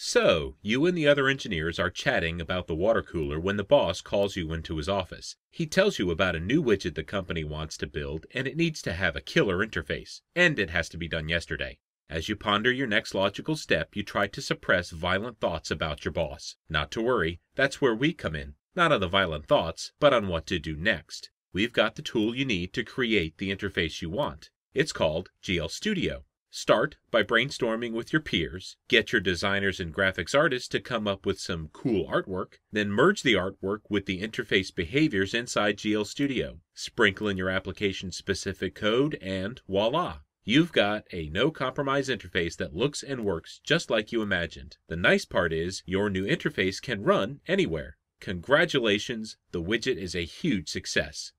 So, you and the other engineers are chatting about the water cooler when the boss calls you into his office. He tells you about a new widget the company wants to build, and it needs to have a killer interface, and it has to be done yesterday. As you ponder your next logical step, you try to suppress violent thoughts about your boss. Not to worry, that's where we come in. Not on the violent thoughts, but on what to do next. We've got the tool you need to create the interface you want. It's called GL Studio. Start by brainstorming with your peers, get your designers and graphics artists to come up with some cool artwork, then merge the artwork with the interface behaviors inside GL Studio. Sprinkle in your application specific code and voila! You've got a no compromise interface that looks and works just like you imagined. The nice part is your new interface can run anywhere. Congratulations, the widget is a huge success.